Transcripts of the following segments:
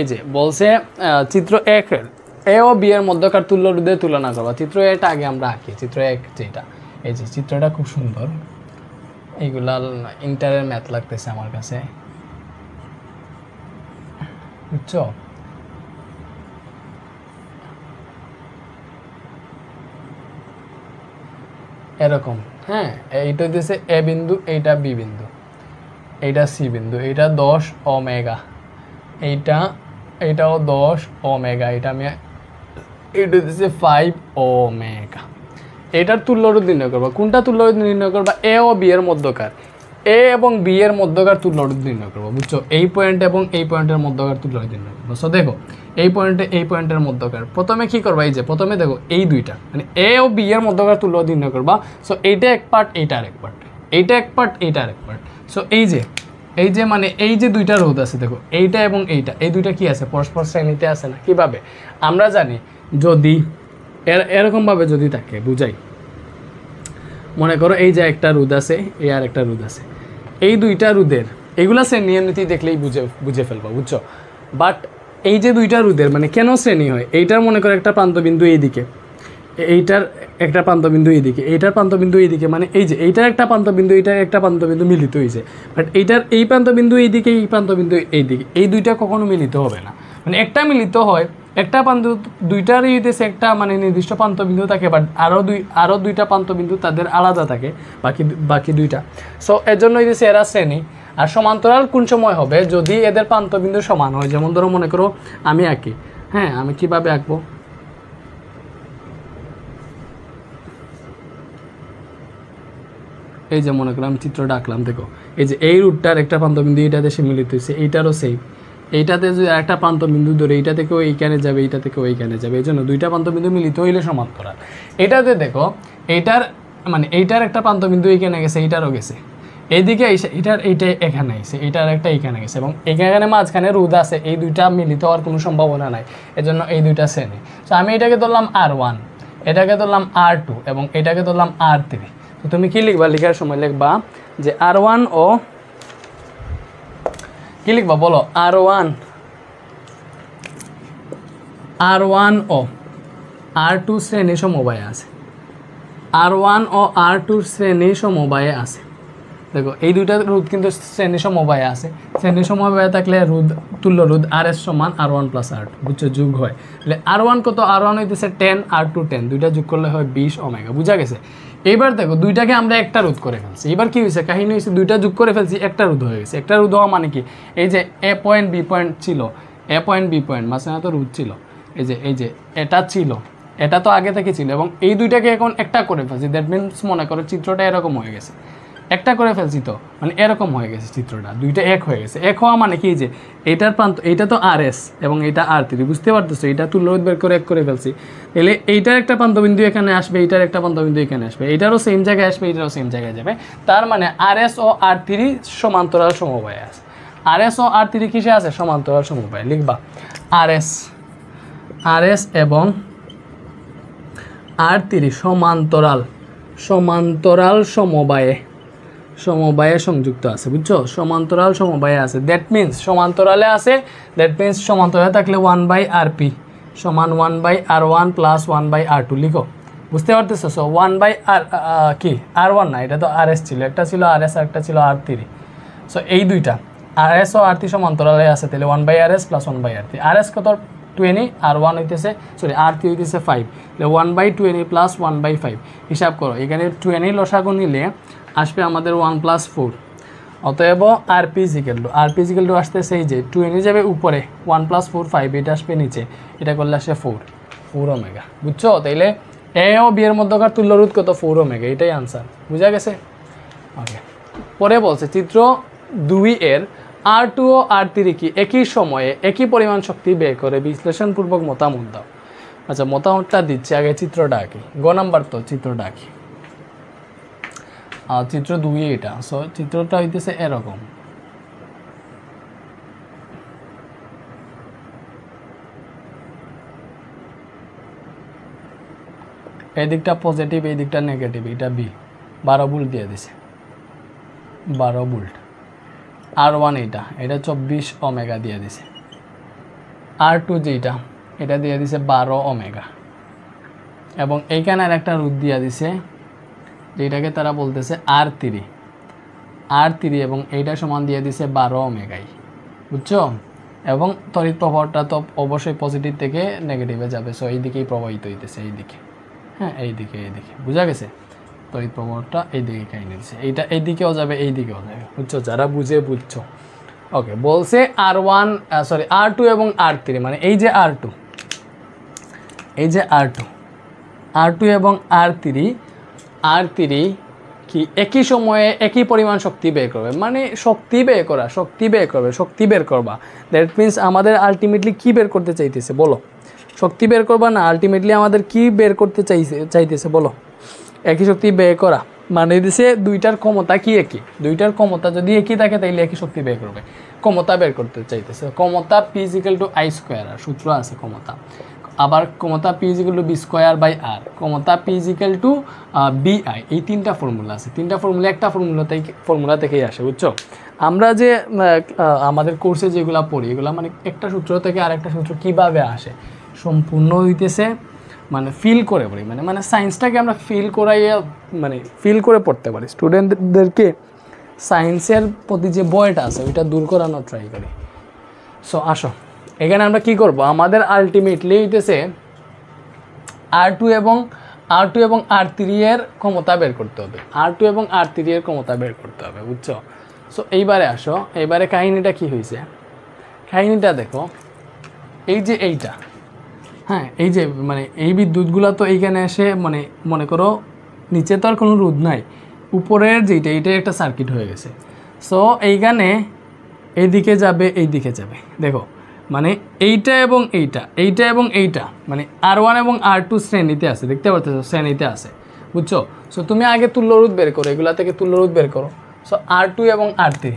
এই যে বলছে চিত্র এক এ ও বি এর মধ্যকার তুল্য রুদে তুলনা করবা চিত্র এটা আগে আমরা আঁকি চিত্র এক যেটা এই যে চিত্রটা খুব সুন্দর এইগুলা ইন্টারের ম্যাথ লাগতেছে আমার কাছে বুঝছো এরকম হ্যাঁ এইটা দিয়েছে এ বিন্দু এইটা বি বিন্দু এইটা সি বিন্দু এইটা দশ অমেগা এইটা এটাও দশ ওমেগা এটা আমি এটা দিচ্ছে ফাইভ ওমেগা এটার তুল্যর নির্ণয় করবা কোনটা তুল্যরোধ নির্ণয় করবা এ ও বি এর মধ্যকার এ এবং বি এর মধ্যকার তুল্যর নির্ণয় করবো বুঝছো এই পয়েন্ট এবং এই পয়েন্টের মধ্যকার তুল্যরোধ নির্ণয় করবো সো দেখো এই পয়েন্টে এই পয়েন্টের মধ্যকার প্রথমে কী করবা এই যে প্রথমে দেখো এই দুইটা মানে এ ও বি এর মধ্যকার তুল্য নির্ণয় করবা সো এইটা এক পার্ট এইটার এক পার্ট এইটা এক পার্ট এইটার এক পার্ট সো এই যে এই যে মানে এই যে দুইটা রোদ আছে দেখো এইটা এবং এইটা এই দুইটা কি আছে পরস্পর শ্রেণীতে আছে না কীভাবে আমরা জানি যদি এরকমভাবে যদি থাকে বুঝাই মনে করো এই যে একটা রোদ আছে এই আর একটা রোদ আছে এই দুইটা রোদের এগুলা শ্রেণী নীতি দেখলেই বুঝে বুঝে ফেলবো বুঝছো বাট এই যে দুইটা রোদের মানে কেন শ্রেণী হয় এইটার মনে করো একটা প্রান্তবিন্দু এইদিকে এইটার একটা প্রান্তবিন্দু এইদিকে এইটার প্রান্তবিন্দু এইদিকে মানে এই যে এইটার একটা প্রান্তবিন্দু এইটার একটা প্রান্তবিন্দু মিলিত হয়েছে বাট এইটার এই প্রান্তবিন্দু এইদিকে এই প্রান্তবিন্দু এইদিকে এই দুইটা কখনো মিলিত হবে না মানে একটা মিলিত হয় একটা প্রান্ত দুইটারই হইতেছে একটা মানে নির্দিষ্ট প্রান্তবিন্দু থাকে বাট আরও দুই আরও দুইটা প্রান্তবিন্দু তাদের আলাদা থাকে বাকি বাকি দুইটা সো এর জন্য যে এরা শ্রেণী আর সমান্তরাল কোন সময় হবে যদি এদের প্রান্তবিন্দু সমান হয় যেমন ধরো মনে করো আমি আঁকি হ্যাঁ আমি কিভাবে আঁকবো এই যে মনে করলাম চিত্র চিত্রটা আঁকলাম দেখো এই যে এই রুটটার একটা প্রান্তবিন্দু এইটাতে সে মিলিত হয়েছে এইটারও সেম এইটাতে যদি একটা প্রান্তবিন্দু ধরে এইটা থেকেও এইখানে যাবে এইটা থেকেও এইখানে যাবে এই জন্য দুইটা প্রান্তবিন্দু মিলিত হইলে সমান্তরাল এটাতে দেখো এইটার মানে এইটার একটা প্রান্তবিন্দু এইখানে গেছে এইটারও গেছে এইদিকে এসে এটার এইটা এখানে এসে এটার একটা এখানে গেছে এবং এখানে মাঝখানে রোদ আছে এই দুইটা মিলিত হওয়ার কোনো সম্ভাবনা নাই এজন্য এই দুইটা শ্রেণী তো আমি এটাকে ধরলাম আর ওয়ান এটাকে ধরলাম আর টু এবং এটাকে ধরলাম আর থ্রি তুমি কি লিখবা লিখার সময় লিখবা যে আর ওয়ান ও কি লিখবা বলো আর ওয়ান আর ওয়ান ও আর টু শ্রেণী সমবায়ে আছে আর ওয়ান ও আর টু শ্রেণী সমবায়ে আছে দেখো এই দুইটা রোদ কিন্তু শ্রেণী সমবায়ে আছে শ্রেণী মোবাইল থাকলে রোদ তুল্য রোদ আর এস সমান R one plus R two বুঝছো যুগ হয় তাহলে আর ওয়ান কত আর ওয়ান হইতেছে টেন আর টু টেন দুইটা যুগ করলে হয় বিশ ওমেগা বুঝা গেছে এবার দেখো দুইটাকে আমরা একটা রোধ করে ফেলছি এবার কি হয়েছে কাহিনী হয়েছে দুইটা যোগ করে ফেলছি একটা রোধ হয়ে গেছে একটা রোধ হওয়া মানে কি এই যে এ পয়েন্ট বি পয়েন্ট ছিল এ পয়েন্ট বি পয়েন্ট না তো রোধ ছিল এই যে এই যে এটা ছিল এটা তো আগে থেকে ছিল এবং এই দুইটাকে এখন একটা করে ফেলছি দ্যাট মিনস মনে করো চিত্রটা এরকম হয়ে গেছে একটা করে ফেলছি তো মানে এরকম হয়ে গেছে চিত্রটা দুইটা এক হয়ে গেছে এক হওয়া মানে কি যে এটার প্রান্ত এটা তো আর এস এবং এটা আর তিরি বুঝতে পারতেছো এটা তুল্যরোধ বের করে এক করে ফেলছি তাহলে এইটার একটা প্রান্তবিন্দু এখানে আসবে এইটার একটা প্রান্তবিন্দু এখানে আসবে এটারও সেম জায়গায় আসবে এটারও সেম জায়গায় যাবে তার মানে আর এস ও আর তিরি সমান্তরাল সমবায় আছে আর এস ও আর তিরি কিসে আছে সমান্তরাল সমবায় লিখবা আর এস আর এস এবং আর তিরি সমান্তরাল সমান্তরাল সমবায়ে সমবায়ে সংযুক্ত আছে বুঝছো সমান্তরাল সমবায়ে আছে দ্যাট মিন্স সমান্তরালে আছে দ্যাট মিন্স সমান্তরালে থাকলে ওয়ান বাই আর পি সমান one by R one plus one by R two লিখো বুঝতে পারতেছো সো ওয়ান বাই আর কি আর ওয়ান না এটা তো আর এস ছিল একটা ছিল আর এস আর একটা ছিল আর থ্রি সো এই দুইটা আর এস ও আর থ্রি সমান্তরালে আছে তাহলে one by R S plus one by R three R S কত টোয়েনি আর ওয়ান হইতেছে সরি আর থ্রি হইতেছে ফাইভ তাহলে one by twenty plus one by five হিসাব করো এখানে টোয়েনি লসাগু নিলে আসবে আমাদের ওয়ান প্লাস ফোর অতএব আর পিজিক্যাল টু আর পিজিক্যাল টু আসতে সেই যে টু এনে যাবে উপরে ওয়ান প্লাস ফোর ফাইভ এটা আসবে নিচে এটা করলে আসে ফোর ফোর মেগা বুঝছো তাইলে এ ও বিয়ের মধ্যকার তুল্যরোধ কত ফোর মেগা এটাই আনসার বুঝা গেছে ওকে পরে বলছে চিত্র দুই এর আর টু ও আর থ্রি কি একই সময়ে একই পরিমাণ শক্তি ব্যয় করে বিশ্লেষণপূর্বক মতামত দাও আচ্ছা মতামতটা দিচ্ছে আগে চিত্রটা আঁকি গ নাম্বার তো চিত্রটা আঁকি চিত্র দুই এটা সো চিত্রটা হইতেছে এরকম এই দিকটা পজিটিভ এই দিকটা নেগেটিভ এটা বি বারো বুল্ট দিয়ে দিছে বারো বুল্ট আর ওয়ান এটা এটা চব্বিশ অমেগা দিয়ে দিছে আর টু যেটা এটা দিয়ে দিছে বারো অমেগা এবং এইখানে আর একটা রুট দিয়ে দিছে যেটাকে তারা বলতেছে আর তিরি আর তিরি এবং এইটা সমান দিয়ে দিছে বারো মেগাই বুঝছো এবং তরিত প্রবাহটা তো অবশ্যই পজিটিভ থেকে নেগেটিভে যাবে সো এই দিকেই প্রবাহিত হইতেছে এই দিকে হ্যাঁ এই দিকে এই দিকে বোঝা গেছে তরিত প্রবাহটা এই দিকে খাই এইটা এই দিকেও যাবে এই দিকেও যাবে বুঝছো যারা বুঝে বুঝছো ওকে বলছে R one sorry R two এবং আর থ্রি মানে এই যে আর টু এই যে আর টু আর টু এবং আর থ্রি আর তিরি কি একই সময়ে একই পরিমাণ শক্তি ব্যয় করবে মানে শক্তি ব্যয় করা শক্তি ব্যয় করবে শক্তি বের করবা দ্যাট মিন্স আমাদের আলটিমেটলি কি বের করতে চাইতেছে বলো শক্তি বের করবা না আলটিমেটলি আমাদের কি বের করতে চাইছে চাইতেছে বলো একই শক্তি ব্যয় করা মানে দিছে দুইটার ক্ষমতা কি একই দুইটার ক্ষমতা যদি একই থাকে তাইলে একই শক্তি ব্যয় করবে ক্ষমতা বের করতে চাইতেছে ক্ষমতা P equal to I square R সূত্র আছে ক্ষমতা আবার ক্ষমতা P equal to V square by R ক্ষমতা P equal to V I এই তিনটা ফর্মুলা আছে তিনটা ফর্মুলা একটা ফর্মুলা থেকে ফর্মুলা থেকেই আসে বুঝছো আমরা যে আমাদের কোর্সে যেগুলো পড়ি এগুলো মানে একটা সূত্র থেকে আর একটা সূত্র কীভাবে আসে সম্পূর্ণ হইতেছে মানে ফিল করে পড়ি মানে মানে সায়েন্সটাকে আমরা ফিল করাইয়া মানে ফিল করে পড়তে পারি স্টুডেন্টদেরকে সায়েন্সের প্রতি যে বয়টা আছে ওইটা দূর করানোর ট্রাই করি সো আসো এখানে আমরা কি করব আমাদের আলটিমেটলি হইতেছে আর টু এবং আর টু এবং আর থ্রি এর ক্ষমতা বের করতে হবে আর টু এবং আর থ্রি এর ক্ষমতা বের করতে হবে বুঝছো সো এইবারে আসো এইবারে কাহিনিটা কি হয়েছে কাহিনিটা দেখো এই যে এইটা হ্যাঁ এই যে মানে এই বিদ্যুৎগুলো তো এইখানে এসে মানে মনে করো নিচে তো আর কোনো রোদ নাই উপরের যেইটা এইটাই একটা সার্কিট হয়ে গেছে সো এইখানে এইদিকে যাবে এইদিকে যাবে দেখো মানে এইটা এবং এইটা এইটা এবং এইটা মানে আর ওয়ান এবং আর টু শ্রেণীতে আছে দেখতে পাচ্ছ শ্রেণীতে আছে বুঝছো সো তুমি আগে তুল্যরোধ বের করো এগুলা থেকে তুল্যরোধ বের করো সো আর টু এবং R three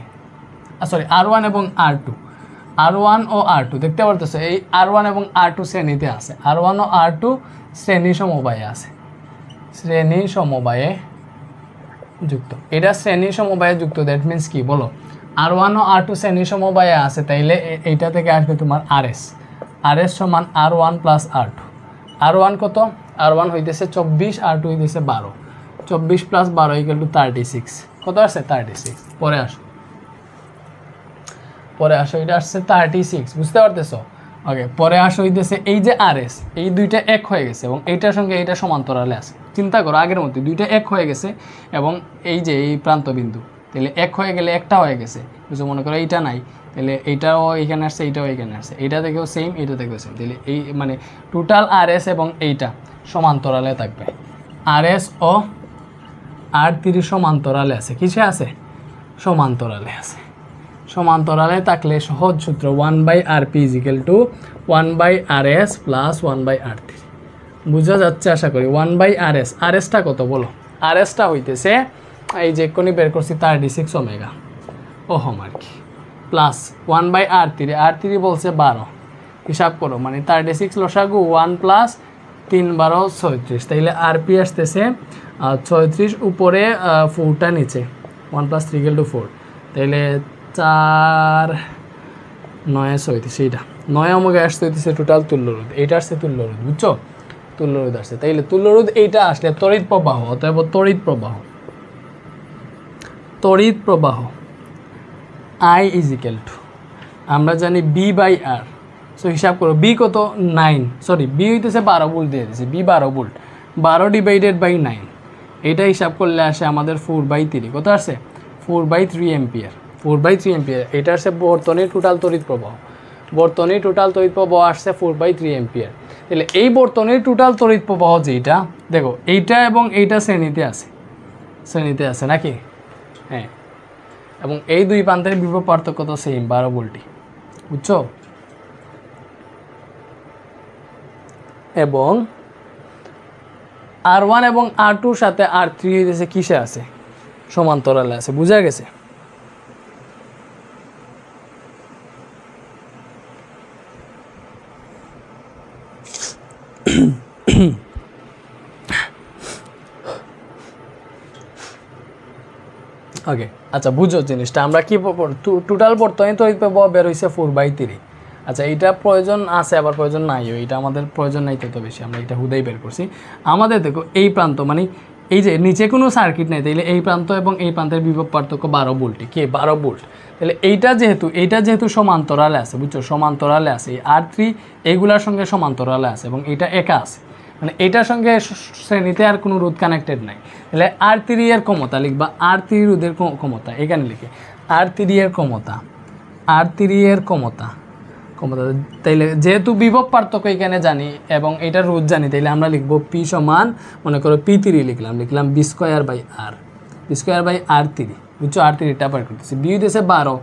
sorry R one এবং আর টু আর ওয়ান ও আর টু দেখতে পারতেছো এই আর ওয়ান এবং আর টু শ্রেণীতে আছে আর ওয়ান ও আর টু শ্রেণী সমবায়ে আছে শ্রেণী সমবায়ে যুক্ত এটা শ্রেণী সমবায়ে যুক্ত দ্যাট মিন্স কি বলো আর ওয়ান ও আর টু শ্রেণী সমবায় আছে তাইলে এইটা থেকে আসবে তোমার আর এস আর এস সমান R one plus R two R one কত আর ওয়ান হইতেছে চব্বিশ আর টু হইতেছে বারো চব্বিশ প্লাস বারো ইকাল টু থার্টি সিক্স কত আসছে থার্টি সিক্স পরে আসো পরে আসো এটা আসছে থার্টি সিক্স বুঝতে পারতেছো ওকে পরে আসো হইতেছে এই যে আর এস এই দুইটা এক হয়ে গেছে এবং এইটার সঙ্গে এইটা সমান্তরালে আছে চিন্তা করো আগের মতো দুইটা এক হয়ে গেছে এবং এই যে এই প্রান্তবিন্দু তাহলে এক হয়ে গেলে একটা হয়ে গেছে কিছু মনে করো এইটা নাই তাহলে এইটাও এখানে আসছে এইটাও এখানে আসছে এইটা দেখেও সেম এইটা দেখেও সেম তাহলে এই মানে টোটাল আর এস এবং এইটা সমান্তরালে থাকবে আর এস ও আর তিরিশ সমান্তরালে আছে কিসে আছে সমান্তরালে আছে সমান্তরালে থাকলে সহজ সূত্র one by R P equal to one by R S plus one by R three বোঝা যাচ্ছে আশা করি one by R S R এসটা কত বলো আর এসটা হইতেছে এই যে কোনি বের করছি thirty six omega ohm R কি plus one by R three R three বলছে বারো হিসাব করো মানে থার্টি সিক্স লসাগু ওয়ান প্লাস তিন বারো ছয়ত্রিশ তাইলে আর পি আসতেছে ছয়ত্রিশ উপরে ফোরটা নিচে ওয়ান প্লাস থ্রি গেল টু ফোর তাইলে চার নয় ছয়ত্রিশ এইটা নয় আমাকে আসতে হইতেছে টোটাল তুল্যরোদ এইটা আসছে তুল্যরোদ বুঝছো তুল্যরোদ আসছে তাইলে তুল্যরোদ এইটা আসলে তড়িৎ প্রবাহ অতএব তড়িৎ প্রবাহ তড়িৎ প্রবাহ আই ইকাল টু আমরা জানি বি বাই আর সো হিসাব করো বি কত নাইন সরি বি হইতেছে বারো ভোল্ট দিয়ে দিয়েছে বি বারো ভোল্ট বারো ডিভাইডেড বাই নাইন এটা হিসাব করলে আসে আমাদের ফোর বাই থ্রি কত আসে four by three ampere four by three ampere এটা আসে বর্তনের টোটাল তড়িৎ প্রবাহ বর্তনের টোটাল তড়িৎ প্রবাহ আসছে ফোর বাই থ্রি এম্পিয়ার তাহলে এই বর্তনের টোটাল তড়িৎ প্রবাহ যেটা দেখো এইটা এবং এইটা শ্রেণীতে আছে শ্রেণীতে আছে নাকি হ্যাঁ এবং এই দুই প্রান্তের বিভব পার্থক্য তো সেম বারো ভোল্টই বুঝছো এবং আর ওয়ান এবং আর টুর সাথে আর থ্রি হইতেছে কিসে আছে সমান্তরালে আছে বুঝা গেছে ওকে আচ্ছা বুঝো জিনিসটা আমরা কি টোটাল বর্তমানে তড়িৎ প্রবাহ বের হয়েছে ফোর বাই থ্রি আচ্ছা এটা প্রয়োজন আছে আবার প্রয়োজন নাইও এটা আমাদের প্রয়োজন নাই তত বেশি আমরা এটা হুদাই বের করছি আমাদের দেখো এই প্রান্ত মানে এই যে নিচে কোনো সার্কিট নেই তাইলে এই প্রান্ত এবং এই প্রান্তের বিভব পার্থক্য বারো বোল্টই কে বারো বোল্ট তাহলে এইটা যেহেতু এইটা যেহেতু সমান্তরালে আছে বুঝছো সমান্তরালে আছে আর থ্রি এইগুলার সঙ্গে সমান্তরালে আছে এবং এটা একা আছে মানে এটার সঙ্গে শ্রেণীতে আর কোনো রোদ কানেক্টেড নাই তাহলে আর তিরি এর ক্ষমতা লিখবা আর তিরি রোধের ক্ষমতা এখানে লিখে আর তিরি এর ক্ষমতা আর তিরি এর ক্ষমতা ক্ষমতা তাইলে যেহেতু বিভব পার্থক্য এখানে জানি এবং এটা রোধ জানি তাইলে আমরা লিখব পি সমান মনে করো পি তিরি লিখলাম লিখলাম B square by R B square by R three বুঝছো আর তিরিটা পার করতেছি বি দেশে বারো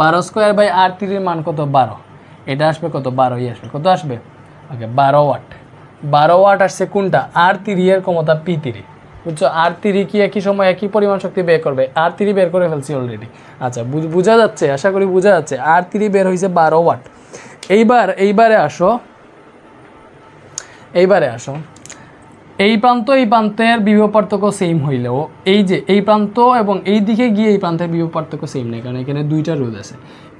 বারো স্কোয়ার বাই আর তিরির মান কত বারো এটা আসবে কত বারোই আসবে কত আসবে ওকে বারো ওয়াট বারো ওয়াট আসছে কোনটা আর তিরি এর ক্ষমতা পি তিরি বুঝছো আর তিরি কি একই সময় একই পরিমাণ শক্তি বের করবে আর তিরি বের করে ফেলছি অলরেডি আচ্ছা বোঝা যাচ্ছে আশা করি বোঝা যাচ্ছে আর তিরি বের হয়েছে বারো ওয়াট এইবার এইবারে আসো এইবারে আসো এই প্রান্ত এই প্রান্তের বিভব পার্থক্য সেম হইলেও এই যে এই প্রান্ত এবং এই দিকে গিয়ে এই প্রান্তের বিভব পার্থক্য সেম নেই কারণ এখানে দুইটা রোদ আছে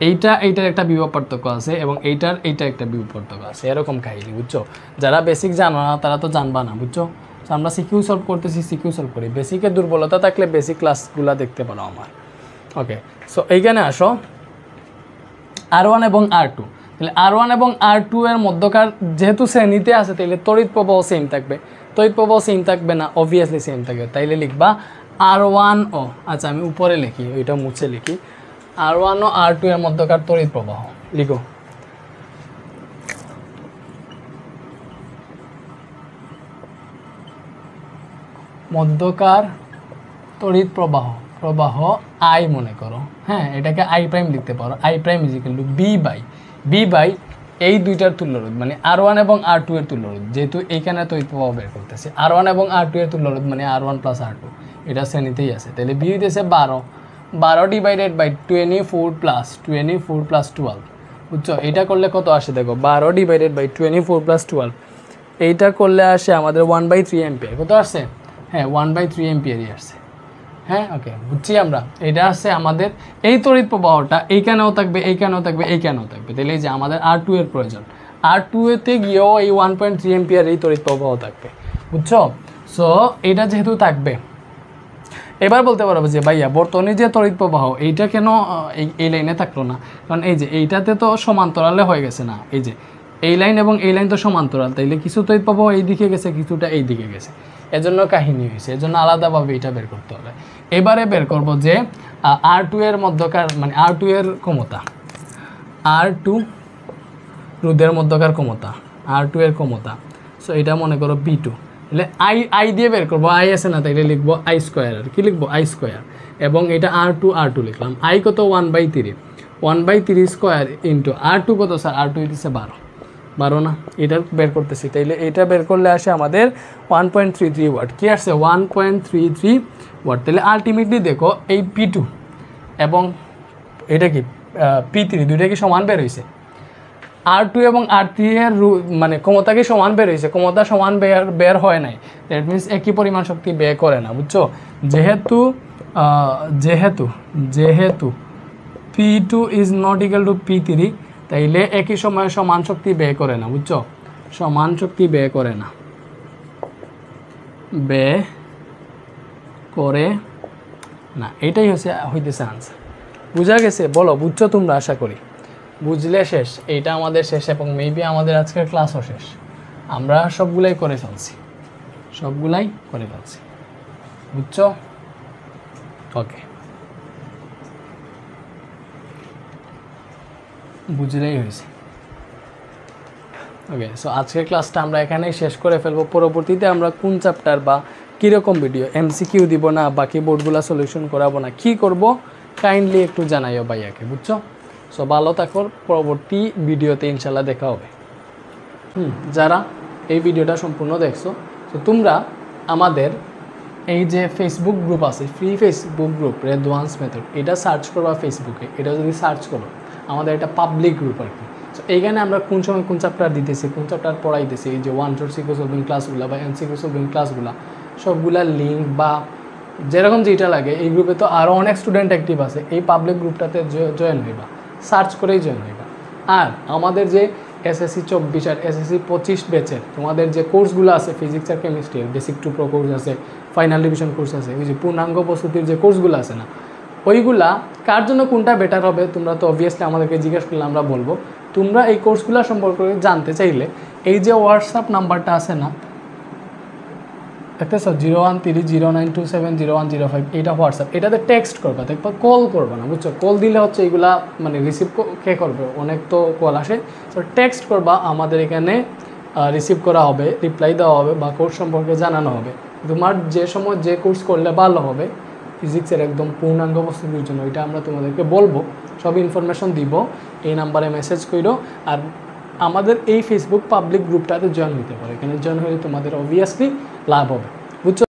এইটা এইটার একটা বিভব পার্থক্য আছে এবং এইটার এইটা একটা বিভব পার্থক্য আছে এরকম কাহিনি বুঝছো যারা বেসিক জানো না তারা তো জানবা না বুঝছো তো আমরা সিকিউ সলভ করতেছি সিকিউ সলভ করি বেসিকের দুর্বলতা থাকলে বেসিক ক্লাসগুলো দেখতে পারো আমার ওকে সো এইখানে আসো আর ওয়ান এবং আর টু তাহলে আর ওয়ান এবং আর টু এর মধ্যকার যেহেতু শ্রেণীতে আছে তাহলে তড়িৎ প্রবাহ সেম থাকবে তড়িৎ প্রবাহ সেম থাকবে না অবভিয়াসলি সেম থাকবে তাইলে লিখবা আর ওয়ান ও আচ্ছা আমি উপরে লিখি ওইটা মুছে লিখি আর ওয়ান ও আর টু এর মধ্যকার তড়িৎ প্রবাহ লিখো মধ্যকার তড়িৎ প্রবাহ প্রবাহ আই মনে করো হ্যাঁ এটাকে আই প্রাইম লিখতে পারো I prime is equal to B by B by এই দুইটার তুল্যরোধ মানে আর ওয়ান এবং আর টু এর তুল্যরোধ যেহেতু এইখানে তড়িৎ প্রবাহ বের করতেছে আর ওয়ান এবং আর টু এর তুল্যরোধ মানে R one plus R two এটা শ্রেণীতেই আছে তাহলে বি হইতেছে বারো বারো divided by twenty four plus twenty four plus twelve বুঝছো এটা করলে কত আসে দেখো বারো divided by twenty four plus twelve এইটা করলে আসে আমাদের ওয়ান বাই থ্রি এমপিয়ার কত আসছে হ্যাঁ ওয়ান বাই থ্রি এমপিয়ারই আসছে হ্যাঁ ওকে বুঝছি আমরা এটা আসছে আমাদের এই তড়িৎ প্রবাহটা এইখানেও থাকবে এইখানেও থাকবে এইখানেও থাকবে তাহলে এই যে আমাদের আর টু এর প্রয়োজন আর টু এতে গিয়েও এই ওয়ান পয়েন্ট থ্রি এমপিয়ার এই তড়িৎ প্রবাহ থাকবে বুঝছো সো এটা যেহেতু থাকবে এবার বলতে পারবো যে ভাইয়া বর্তমানে যে তড়িৎ প্রবাহ এইটা কেন এই লাইনে থাকলো না কারণ এই যে এইটাতে তো সমান্তরালে হয়ে গেছে না এই যে এই লাইন এবং এই লাইন তো সমান্তরাল তাইলে কিছু তড়িৎ প্রবাহ এই দিকে গেছে কিছুটা এই দিকে গেছে এজন্য কাহিনী হয়েছে এজন্য আলাদাভাবে এটা বের করতে হবে এবারে বের করব যে আর টু এর মধ্যকার মানে আর টু এর ক্ষমতা আর টু রুদের মধ্যকার ক্ষমতা আর টু এর ক্ষমতা সো এটা মনে করো বি টু তাহলে আই আই দিয়ে বের করবো আই আছে না তাইলে লিখবো আই স্কোয়ার আর কি লিখবো আই স্কোয়ার এবং এটা আর টু আর টু লিখলাম আই কত one by three one by three square into R two কত স্যার আর টু ইটিসে বারো বারো না এটা বের করতেছি তাইলে এটা বের করলে আসে আমাদের one point three three watt কী আসছে one point three three watt তাহলে আলটিমেটলি দেখো এই পি টু এবং এটা কি পি থ্রি দুইটা কি সমান বের হয়েছে আর টু এবং আর থ্রি এর মানে ক্ষমতাকে সমান বের হয়েছে ক্ষমতা সমান বের বের হয় নাই দ্যাট মিনস একই পরিমাণ শক্তি ব্যয় করে না বুঝছো যেহেতু যেহেতু যেহেতু P two is not equal to P three তাইলে একই সময়ে সমান শক্তি ব্যয় করে না বুঝছো সমান শক্তি ব্যয় করে না ব্যয় করে না এটাই হচ্ছে হইতেছে আনসার বোঝা গেছে বলো বুঝছো তোমরা আশা করি বুঝলে শেষ এইটা আমাদের শেষ এবং মেবি আমাদের আজকের ক্লাসও শেষ আমরা সবগুলাই করে ফেলছি সবগুলাই করে ফেলছি বুঝছ ওকে বুঝলেই হয়েছে ওকে সো আজকের ক্লাসটা আমরা এখানেই শেষ করে ফেলবো পরবর্তীতে আমরা কোন চ্যাপ্টার বা কীরকম ভিডিও এমসিকিউ দিব না বাকি বোর্ডগুলো সলিউশন করাবো না কি করব কাইন্ডলি একটু জানাইও ভাইয়াকে বুঝছো সো ভালো থাকো পরবর্তী ভিডিওতে ইনশাল্লাহ দেখা হবে হুম যারা এই ভিডিওটা সম্পূর্ণ দেখছো তো তোমরা আমাদের এই যে ফেসবুক গ্রুপ আছে ফ্রি ফেসবুক গ্রুপ রেডভান্স মেথড এটা সার্চ করবা ফেসবুকে এটা যদি সার্চ করো আমাদের এটা পাবলিক গ্রুপ আর কি তো এইখানে আমরা কোন সময় কোন চ্যাপ্টার দিতেছি কোন চ্যাপ্টার পড়াইতেছি এই যে ওয়ান টু সিকিউ সলভিং ক্লাসগুলো বা এনসিকিউ সলভিং ক্লাসগুলো সবগুলা লিঙ্ক বা যেরকম যেটা লাগে এই গ্রুপে তো আরও অনেক স্টুডেন্ট অ্যাক্টিভ আছে এই পাবলিক গ্রুপটাতে জয়েন হইবা সার্চ করেই জয়েন হয়ে গেল আর আমাদের যে এসএসসি চব্বিশ আর এসএসসি পঁচিশ ব্যাচের তোমাদের যে কোর্সগুলো আছে ফিজিক্স আর chemistry basic to pro course আছে ফাইনাল ডিভিশন কোর্স আছে ওই যে পূর্ণাঙ্গ প্রস্তুতির যে কোর্সগুলো আছে না ওইগুলা কার জন্য কোনটা বেটার হবে তোমরা তো অবভিয়াসলি আমাদেরকে জিজ্ঞেস করলে আমরা বলবো তোমরা এই কোর্সগুলো সম্পর্কে জানতে চাইলে এই যে হোয়াটসঅ্যাপ নাম্বারটা আছে না দেখতে sir zero one three zero nine two seven zero one zero five এটা হোয়াটসঅ্যাপ এটাতে টেক্সট করবা দেখবা কল করবে না বুঝছো কল দিলে হচ্ছে এগুলা মানে রিসিভ কে করবে অনেক তো কল আসে তো টেক্সট করবা আমাদের এখানে রিসিভ করা হবে রিপ্লাই দেওয়া হবে বা কোর্স সম্পর্কে জানানো হবে তোমার যে সময় যে কোর্স করলে ভালো হবে ফিজিক্সের একদম পূর্ণাঙ্গ প্রস্তুতির জন্য এটা আমরা তোমাদেরকে বলবো সব ইনফরমেশন দিব এই নাম্বারে মেসেজ করো আর আমাদের এই ফেসবুক পাবলিক গ্রুপটাতে জয়েন হইতে পারো এখানে জয়েন হলে তোমাদের অবভিয়াসলি লাভ হবে বুঝছো